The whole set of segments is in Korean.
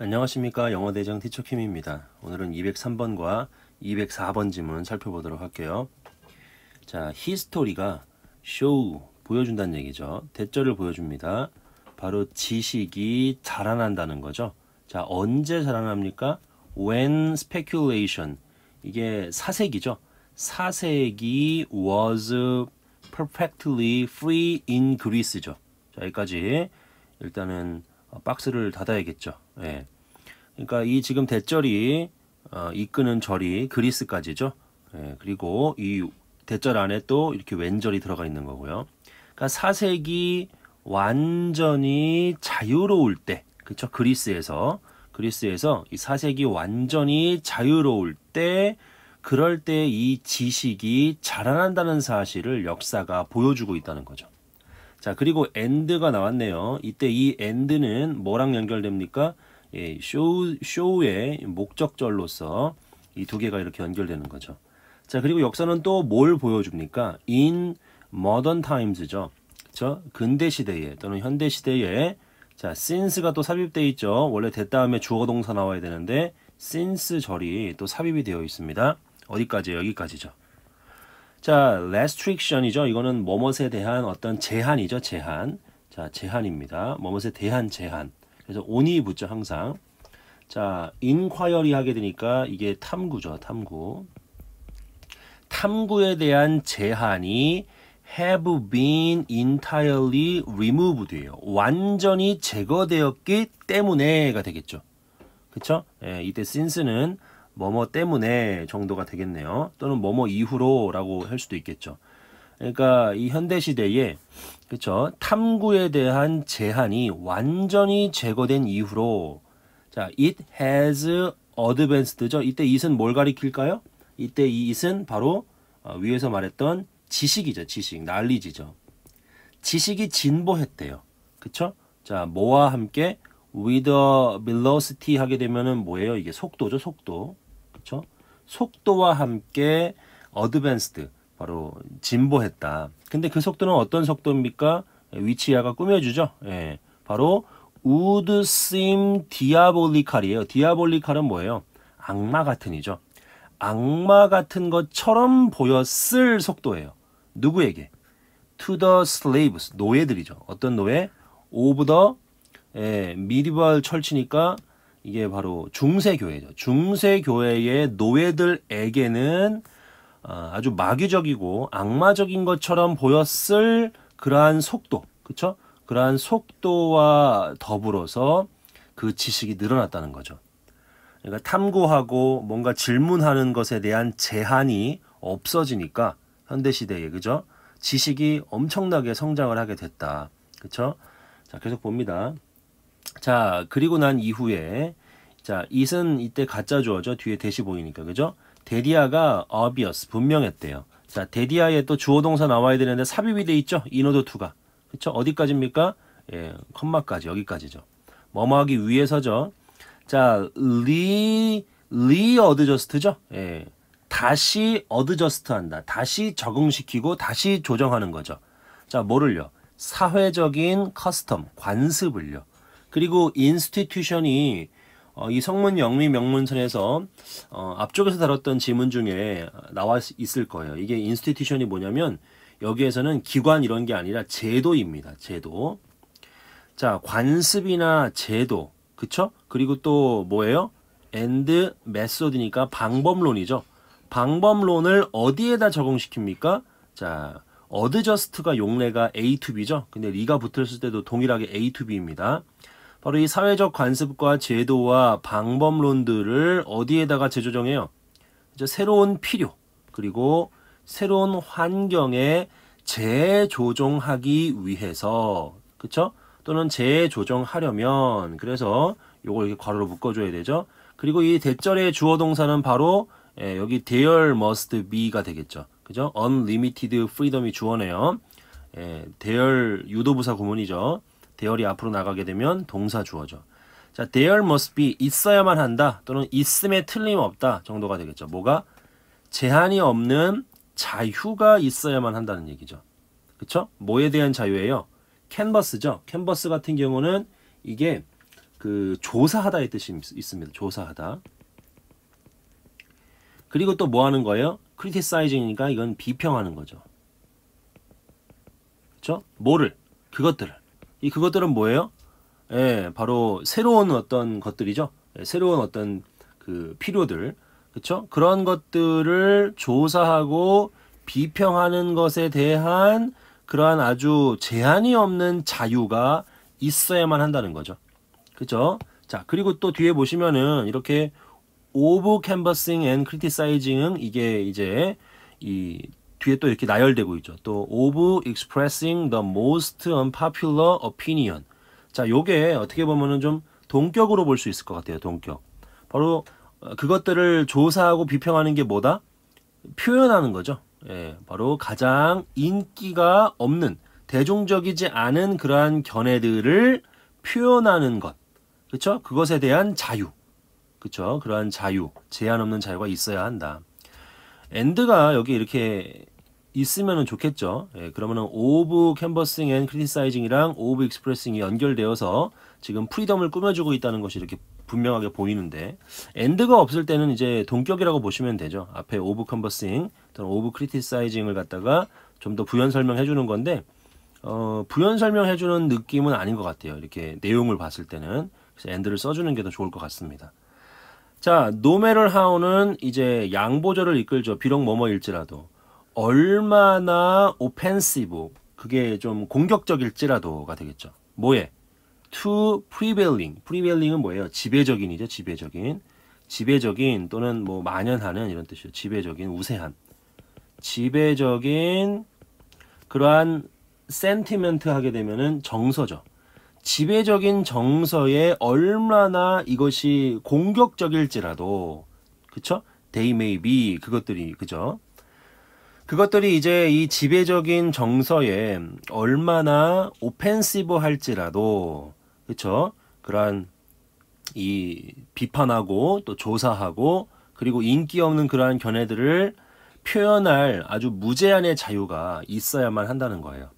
안녕하십니까 영어대장 티초킴입니다 오늘은 203번과 204번 지문 살펴보도록 할게요. 자, 히스토리가 쇼 h 보여준다는 얘기죠. 대절을 보여줍니다. 바로 지식이 자라난다는 거죠. 자, 언제 자라납니까? When speculation, 이게 사색이죠. 사색이 was perfectly free in Greece죠. 자, 여기까지 일단은 박스를 닫아야겠죠. 예. 그러니까 이 지금 대절이 어, 이끄는 절이 그리스까지죠. 예, 그리고 이 대절 안에 또 이렇게 왼절이 들어가 있는 거고요. 그러니까 사색이 완전히 자유로울 때, 그렇죠? 그리스에서 그리스에서 이 사색이 완전히 자유로울 때, 그럴 때 이 지식이 자라난다는 사실을 역사가 보여주고 있다는 거죠. 자, 그리고 엔드가 나왔네요. 이때 이 엔드는 뭐랑 연결됩니까? 예, 쇼, 쇼의 목적절로서 이 두 개가 이렇게 연결되는 거죠. 자, 그리고 역사는 또 뭘 보여줍니까? In modern times죠. 그쵸? 근대 시대에 또는 현대 시대에 자, since가 또 삽입돼 있죠. 원래 됐 다음에 주어 동사 나와야 되는데 since 절이 또 삽입이 되어 있습니다. 어디까지? 여기까지죠. 자, restriction이죠. 이거는 뭐뭇에 대한 어떤 제한이죠. 제한. 자, 제한입니다. 뭐뭇에 대한 제한. 그래서 온이 붙죠 항상. 자, 인콰이어리 하게 되니까 이게 탐구죠 탐구. 탐구에 대한 제한이 have been entirely removed예요. 완전히 제거되었기 때문에가 되겠죠. 그쵸? 예, 이때 since는 뭐뭐 때문에 정도가 되겠네요. 또는 뭐뭐 이후로라고 할 수도 있겠죠. 그러니까 이 현대 시대에 그렇죠 탐구에 대한 제한이 완전히 제거된 이후로 자 it has advanced죠. 이때 it은 뭘 가리킬까요? 이때 이 it은 바로 어, 위에서 말했던 지식이죠. 지식, 난리지죠. 지식이 진보했대요. 그쵸? 자, 뭐와 함께 with a velocity 하게 되면은 뭐예요? 이게 속도죠, 속도. 그쵸? 속도와 함께 advanced, 바로 진보했다. 근데 그 속도는 어떤 속도입니까? 예, 위치야가 꾸며주죠. 예. 바로 우드 u l d seem 이에요디아볼리칼은 뭐예요? 악마 같은이죠. 악마 같은 것처럼 보였을 속도예요. 누구에게? to the slaves, 노예들이죠. 어떤 노예? of the 예, 미리벌 철치니까 이게 바로 중세교회죠. 중세교회의 노예들에게는 아, 아주 마귀적이고 악마적인 것처럼 보였을 그러한 속도, 그쵸? 그러한 속도와 더불어서 그 지식이 늘어났다는 거죠. 그러니까 탐구하고 뭔가 질문하는 것에 대한 제한이 없어지니까 현대 시대에 그죠? 지식이 엄청나게 성장을 하게 됐다. 그쵸? 자, 계속 봅니다. 자, 그리고 난 이후에 자, 이은 이때 가짜 주어죠. 뒤에 대시 보이니까. 그죠? 데디아가 obvious 분명했대요. 자, 데디아에 또 주어 동사 나와야 되는데 삽입이 돼 있죠. 인어도 투가. 그렇죠? 어디까지입니까? 예, 컴마까지 여기까지죠. 뭐뭐하기 위해서죠. 자, 리, 리 어드저스트죠. 예. 다시 어드저스트 한다. 다시 적응시키고 다시 조정하는 거죠. 자, 뭐를요? 사회적인 커스텀, 관습을요. 그리고 인스티튜션이 어, 이 성문 영미 명문선에서 어, 앞쪽에서 다뤘던 지문 중에 나와 있을 거예요. 이게 인스티튜션이 뭐냐면 여기에서는 기관 이런 게 아니라 제도입니다. 제도. 자, 관습이나 제도. 그쵸? 그리고 또 뭐예요? and m e 니까 방법론이죠. 방법론을 어디에다 적용시킵니까? 자, 어드저스트가 용례가 A to B죠. 근데 리가 붙었을 때도 동일하게 A to B입니다. 바로 이 사회적 관습과 제도와 방법론들을 어디에다가 재조정해요? 이제 새로운 필요 그리고 새로운 환경에 재조정하기 위해서 그쵸? 또는 재조정하려면 그래서 요걸 이렇게 괄호로 묶어줘야 되죠. 그리고 이 대절의 주어 동사는 바로 예, 여기 대열 e r e must be가 되겠죠. 그죠? unlimited freedom이 주어네요. 대열 예, h 유도부사 구문이죠. 대열이 앞으로 나가게 되면 동사 주어죠. 자, there must be 있어야만 한다 또는 있음에 틀림없다 정도가 되겠죠. 뭐가 제한이 없는 자유가 있어야만 한다는 얘기죠. 그쵸? 뭐에 대한 자유예요? 캔버스죠. 캔버스 같은 경우는 이게 그 조사하다의 뜻이 있습니다. 조사하다. 그리고 또 뭐 하는 거예요? 크리티사이징이니까 이건 비평하는 거죠. 그쵸? 뭐를? 그것들을. 이 그것들은 뭐예요? 예, 바로 새로운 어떤 것들이죠. 예, 새로운 어떤 그 필요들, 그렇죠? 그런 것들을 조사하고 비평하는 것에 대한 그러한 아주 제한이 없는 자유가 있어야만 한다는 거죠. 그렇죠? 자, 그리고 또 뒤에 보시면은 이렇게 오브 캔버싱 앤 크리티사이징은 이게 이제 이 뒤에 또 이렇게 나열되고 있죠. 또 of expressing the most unpopular opinion. 자, 요게 어떻게 보면은 좀 동격으로 볼 수 있을 것 같아요. 동격. 바로 어, 그것들을 조사하고 비평하는 게 뭐다? 표현하는 거죠. 예, 바로 가장 인기가 없는 대중적이지 않은 그러한 견해들을 표현하는 것. 그렇죠? 그것에 대한 자유. 그렇죠? 그러한 자유, 제한 없는 자유가 있어야 한다. 엔드가 여기 이렇게 있으면 좋겠죠. 예, 그러면 오브 캔버싱 앤 크리티사이징이랑 오브 익스프레싱이 연결되어서 지금 프리덤을 꾸며주고 있다는 것이 이렇게 분명하게 보이는데 엔드가 없을 때는 이제 동격이라고 보시면 되죠. 앞에 오브 캔버싱 또는 오브 크리티사이징을 갖다가 좀 더 부연 설명해 주는 건데 어, 부연 설명해 주는 느낌은 아닌 것 같아요. 이렇게 내용을 봤을 때는 그래서 엔드를 써주는 게 더 좋을 것 같습니다. 자, 노메럴 하우는 이제 양보절을 이끌죠. 비록 뭐뭐일지라도. 얼마나 오펜시브, 그게 좀 공격적일지라도가 되겠죠. 뭐에? to prevailing. prevailing은 뭐예요? 지배적인이죠. 지배적인. 지배적인 또는 뭐 만연하는 이런 뜻이죠. 지배적인, 우세한. 지배적인 그러한 센티멘트 하게 되면은 정서적 지배적인 정서에 얼마나 이것이 공격적일지라도 그쵸? they may be 그것들이 그죠? 그것들이 이제 이 지배적인 정서에 얼마나 오펜시브 할지라도 그쵸? 그러한 이 비판하고 또 조사하고 그리고 인기 없는 그러한 견해들을 표현할 아주 무제한의 자유가 있어야만 한다는 거예요.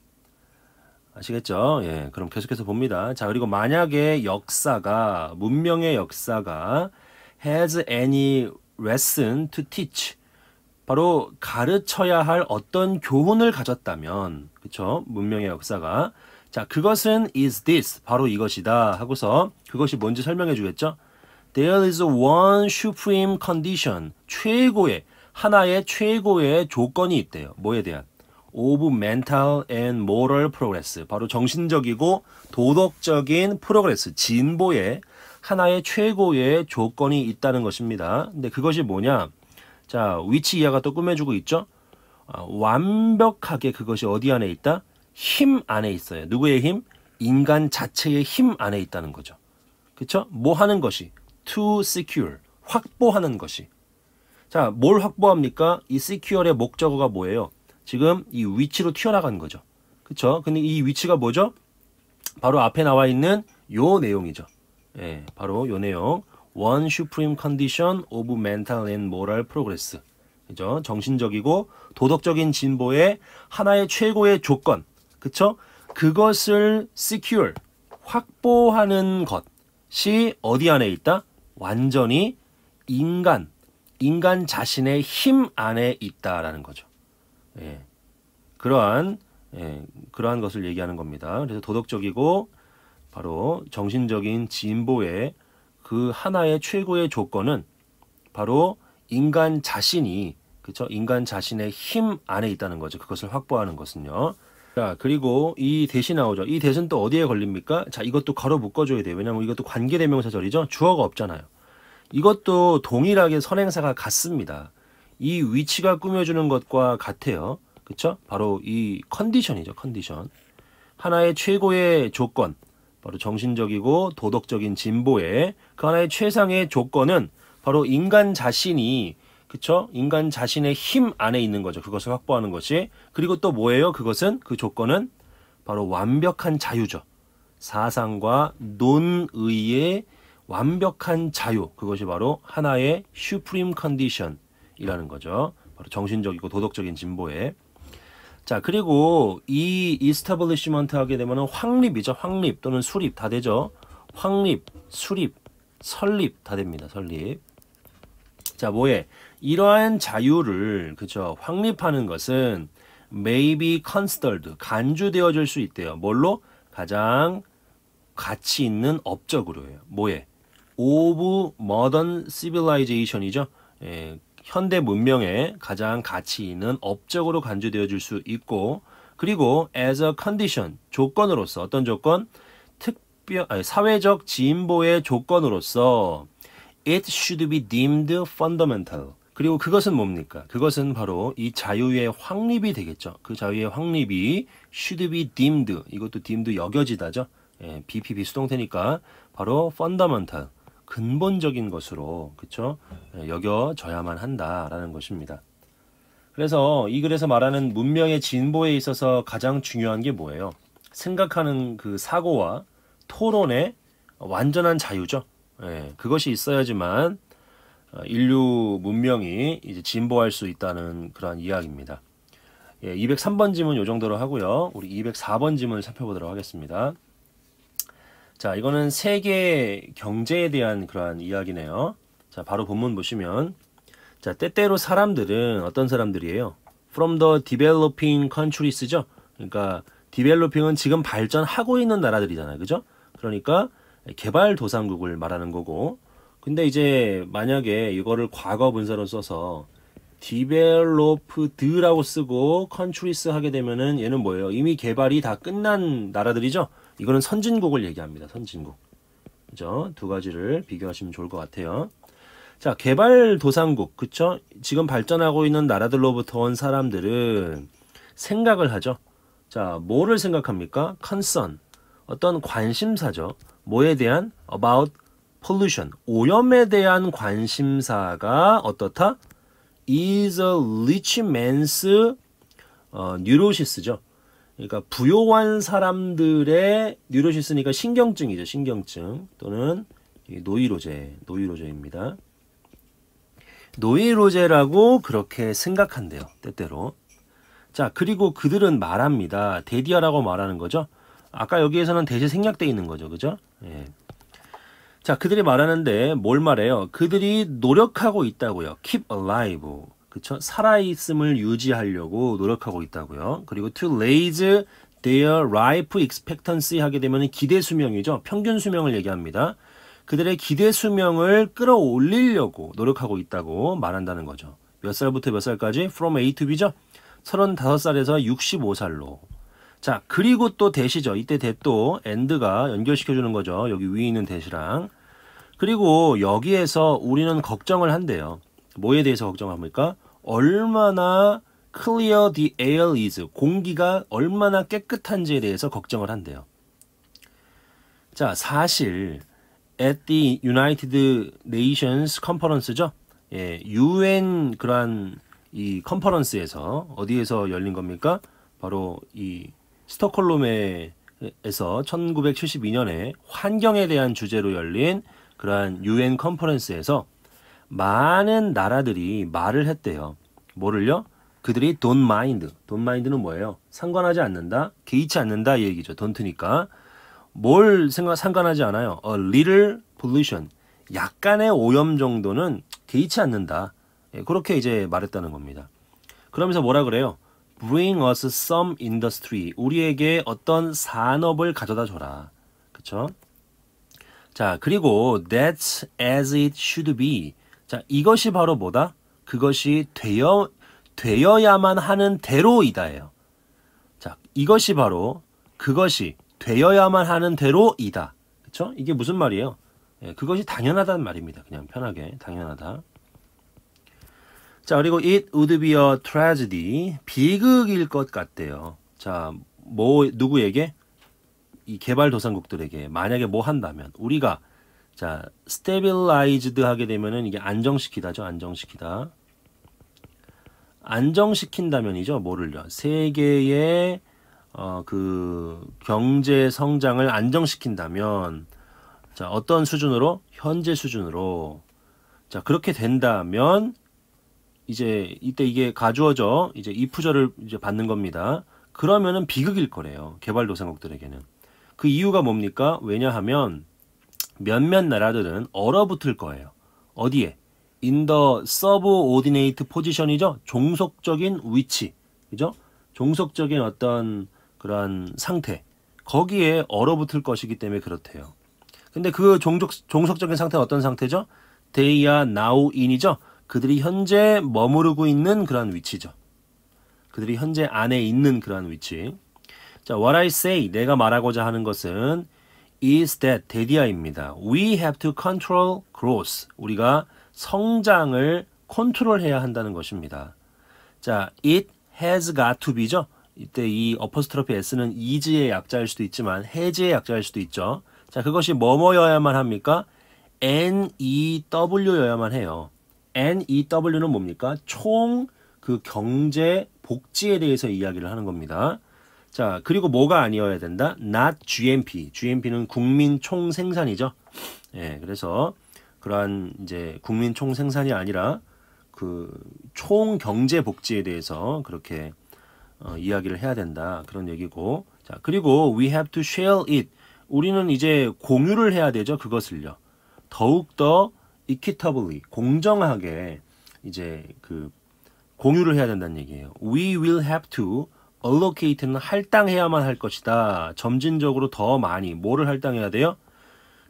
아시겠죠? 예, 그럼 계속해서 봅니다. 자, 그리고 만약에 역사가, 문명의 역사가 has any lesson to teach. 바로 가르쳐야 할 어떤 교훈을 가졌다면, 그쵸? 문명의 역사가. 자, 그것은 is this. 바로 이것이다. 하고서 그것이 뭔지 설명해 주겠죠? There is one supreme condition. 최고의, 하나의 최고의 조건이 있대요. 뭐에 대한? 오브 멘탈 앤 모럴 프로그 d 스 바로 정신적이고 도덕적인 프로그레스, 진보의 하나의 최고의 조건이 있다는 것입니다. 근데 그것이 뭐냐? 자, 위치 이하가 또 꾸며주고 있죠? 아, 완벽하게 그것이 어디 안에 있다? 힘 안에 있어요. 누구의 힘? 인간 자체의 힘 안에 있다는 거죠. 그쵸? 뭐 하는 것이? to secure. 확보하는 것이. 자, 뭘 확보합니까? 이 secure의 목적어가 뭐예요? 지금 이 위치로 튀어나간 거죠. 그쵸? 근데 이 위치가 뭐죠? 바로 앞에 나와 있는 요 내용이죠. 예, 바로 요 내용. One supreme condition of mental and moral progress. 그죠? 정신적이고 도덕적인 진보의 하나의 최고의 조건. 그쵸? 그것을 secure, 확보하는 것이 어디 안에 있다? 완전히 인간, 인간 자신의 힘 안에 있다라는 거죠. 예. 그러한 예, 그러한 것을 얘기하는 겁니다. 그래서 도덕적이고 바로 정신적인 진보의 그 하나의 최고의 조건은 바로 인간 자신이 그쵸 인간 자신의 힘 안에 있다는 거죠. 그것을 확보하는 것은요. 자, 그리고 이대신 나오죠. 이 대신 또 어디에 걸립니까? 자, 이것도 가로 묶어줘야 돼요. 왜냐면 하 이것도 관계대명사절이죠. 주어가 없잖아요. 이것도 동일하게 선행사가 같습니다. 이 위치가 꾸며주는 것과 같아요. 그쵸? 바로 이 컨디션이죠. 컨디션. 하나의 최고의 조건, 바로 정신적이고 도덕적인 진보의 그 하나의 최상의 조건은 바로 인간 자신이 그쵸? 인간 자신의 힘 안에 있는 거죠. 그것을 확보하는 것이. 그리고 또 뭐예요? 그것은 그 조건은 바로 완벽한 자유죠. 사상과 논의의 완벽한 자유. 그것이 바로 하나의 슈프림 컨디션, 이라는 거죠. 바로 정신적이고 도덕적인 진보에. 자, 그리고 이 이스타블리시먼트 하게 되면은 확립이죠. 확립 또는 수립 다 되죠. 확립, 수립, 설립 다 됩니다. 설립. 자, 뭐에 이러한 자유를 그죠? 확립하는 것은 maybe considered 간주되어 질수 있대요. 뭘로? 가장 가치 있는 업적으로예요. 뭐에? of modern civilization이죠. 예, 현대 문명의 가장 가치 있는 업적으로 간주되어질 수 있고 그리고 as a condition 조건으로서 어떤 조건 특별 아니, 사회적 진보의 조건으로서 it should be deemed fundamental 그리고 그것은 뭡니까? 그것은 바로 이 자유의 확립이 되겠죠. 그 자유의 확립이 should be deemed 이것도 deemed 여겨지다죠. 예, BPP 수동태니까 바로 fundamental 근본적인 것으로 그쵸 예, 여겨져야만 한다라는 것입니다. 그래서 이 글에서 말하는 문명의 진보에 있어서 가장 중요한 게 뭐예요? 생각하는 그 사고와 토론의 완전한 자유죠. 예, 그것이 있어야지만 어, 인류 문명이 이제 진보할 수 있다는 그런 이야기입니다. 예, 203번 지문 요 정도로 하고요. 우리 204번 지문을 살펴보도록 하겠습니다. 자, 이거는 세계 경제에 대한 그러한 이야기네요. 자, 바로 본문 보시면 자, 때때로 사람들은 어떤 사람들이에요? From the developing countries죠. 그러니까 디벨로핑은 지금 발전하고 있는 나라들이잖아요. 그죠? 그러니까 개발도상국을 말하는 거고 근데 이제 만약에 이거를 과거 분사로 써서 디벨로프드라고 쓰고 컨트리스 하게 되면은 얘는 뭐예요? 이미 개발이 다 끝난 나라들이죠. 이거는 선진국을 얘기합니다. 선진국. 그죠? 두 가지를 비교하시면 좋을 것 같아요. 자, 개발도상국. 그쵸? 지금 발전하고 있는 나라들로부터 온 사람들은 생각을 하죠. 자, 뭐를 생각합니까? concern. 어떤 관심사죠. 뭐에 대한 about pollution. 오염에 대한 관심사가 어떻다? is a rich man's 어, 뉴로시스죠. 그러니까 부요한 사람들의 뉴로시스니까 신경증이죠. 신경증 또는 노이로제, 노이로제입니다. 노이로제라고 그렇게 생각한대요. 때때로. 자, 그리고 그들은 말합니다. 데디아라고 말하는 거죠. 아까 여기에서는 대체생략되어 있는 거죠. 그죠? 예. 자, 그들이 말하는데 뭘 말해요? 그들이 노력하고 있다고요. keep alive. 그쵸? 살아있음을 유지하려고 노력하고 있다고요. 그리고 to raise their life expectancy 하게 되면 기대 수명이죠. 평균 수명을 얘기합니다. 그들의 기대 수명을 끌어올리려고 노력하고 있다고 말한다는 거죠. 몇 살부터 몇 살까지? From A to B죠. 35살에서 65살로. 자, 그리고 또 대시죠. 이때 대또 엔드가 연결시켜주는 거죠. 여기 위에 있는 대시랑. 그리고 여기에서 우리는 걱정을 한대요. 뭐에 대해서 걱정합니까? 얼마나 clear the air is 공기가 얼마나 깨끗한지에 대해서 걱정을 한대요. 자, 사실 at the United Nations 컨퍼런스죠. 예, UN 그러한 이 컨퍼런스에서 어디에서 열린 겁니까? 바로 이 스톡홀름에서 1972년에 환경에 대한 주제로 열린 그러한 UN 컨퍼런스에서 많은 나라들이 말을 했대요. 뭐를요? 그들이 돈 마인드. 돈 마인드는 뭐예요? 상관하지 않는다. 개의치 않는다 이 얘기죠. 돈트니까. 뭘 생각 상관하지 않아요. A little pollution. 약간의 오염 정도는 개의치 않는다. 예, 그렇게 이제 말했다는 겁니다. 그러면서 뭐라 그래요? Bring us some industry. 우리에게 어떤 산업을 가져다 줘라. 그쵸? 자, 그리고 that's as it should be. 자, 이것이 바로 뭐다? 그것이 되어 되어야만 하는 대로이다예요. 자, 이것이 바로 그것이 되어야만 하는 대로이다. 그쵸 이게 무슨 말이에요? 예, 그것이 당연하다는 말입니다. 그냥 편하게 당연하다. 자, 그리고 it would be a tragedy. 비극일 것 같대요. 자, 뭐 누구에게? 이 개발도상국들에게 만약에 뭐 한다면 우리가 자, stabilized 하게 되면은 이게 안정시키다죠. 안정시키다. 안정시킨다면이죠. 뭐를요? 세계의 어, 그 경제 성장을 안정시킨다면 자, 어떤 수준으로? 현재 수준으로. 자, 그렇게 된다면 이제 이때 이게 가주어져. 이제 이프절을 이제 받는 겁니다. 그러면은 비극일 거래요. 개발도상국들에게는. 그 이유가 뭡니까? 왜냐하면 몇몇 나라들은 얼어붙을 거예요. 어디에? 인더 서브 오디네이트 포지션이죠. 종속적인 위치. 그죠? 종속적인 어떤 그런 상태. 거기에 얼어붙을 것이기 때문에 그렇대요. 근데 그 종족, 종속적인 상태는 어떤 상태죠? They are now in이죠. 그들이 현재 머무르고 있는 그런 위치죠. 그들이 현재 안에 있는 그런 위치. 자, what I say, 내가 말하고자 하는 것은 is that 대디아입니다. We have to control growth. 우리가 성장을 컨트롤해야 한다는 것입니다. 자, it has got to be죠. 이때 이 어퍼스트로피 s는 is의 약자일 수도 있지만 has의 약자일 수도 있죠. 자, 그것이 뭐뭐여야만 합니까? NEW여야만 해요. NEW는 뭡니까? 총그 경제 복지에 대해서 이야기를 하는 겁니다. 자, 그리고 뭐가 아니어야 된다? not GMP. GMP는 국민 총 생산이죠. 예, 그래서 그러한 이제 국민 그 총 생산이 아니라 그총 경제 복지에 대해서 그렇게 어, 이야기를 해야 된다. 그런 얘기고. 자, 그리고 we have to share it. 우리는 이제 공유를 해야 되죠. 그것을요. 더욱더 equitably, 공정하게 이제 그 공유를 해야 된다는 얘기예요. We will have to a l l o c a t e 는 할당해야만 할 것이다. 점진적으로 더 많이 뭐를 할당해야 돼요?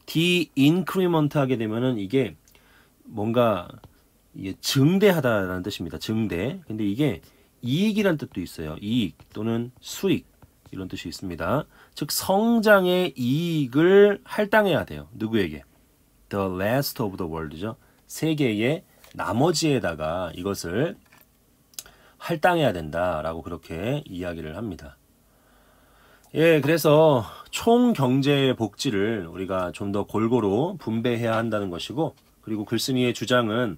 d increment 하게 되면은 이게 뭔가 이게 증대하다라는 뜻입니다. 증대. 근데 이게 이익이란 뜻도 있어요. 이익 또는 수익 이런 뜻이 있습니다. 즉 성장의 이익을 할당해야 돼요. 누구에게? The last of the world죠. 세계의 나머지에다가 이것을 할당해야 된다라고 그렇게 이야기를 합니다. 예, 그래서 총경제 복지를 우리가 좀 더 골고루 분배해야 한다는 것이고, 그리고 글쓴이의 주장은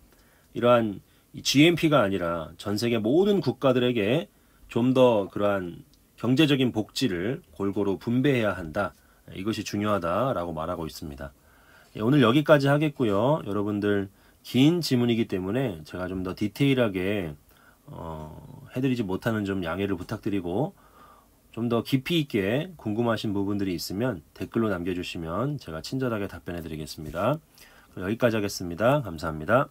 이러한 GNP가 아니라 전 세계 모든 국가들에게 좀 더 그러한 경제적인 복지를 골고루 분배해야 한다. 이것이 중요하다라고 말하고 있습니다. 예, 오늘 여기까지 하겠고요. 여러분들 긴 지문이기 때문에 제가 좀 더 디테일하게 어, 해드리지 못하는 점 양해를 부탁드리고 좀 더 깊이 있게 궁금하신 부분들이 있으면 댓글로 남겨주시면 제가 친절하게 답변해 드리겠습니다. 여기까지 하겠습니다. 감사합니다.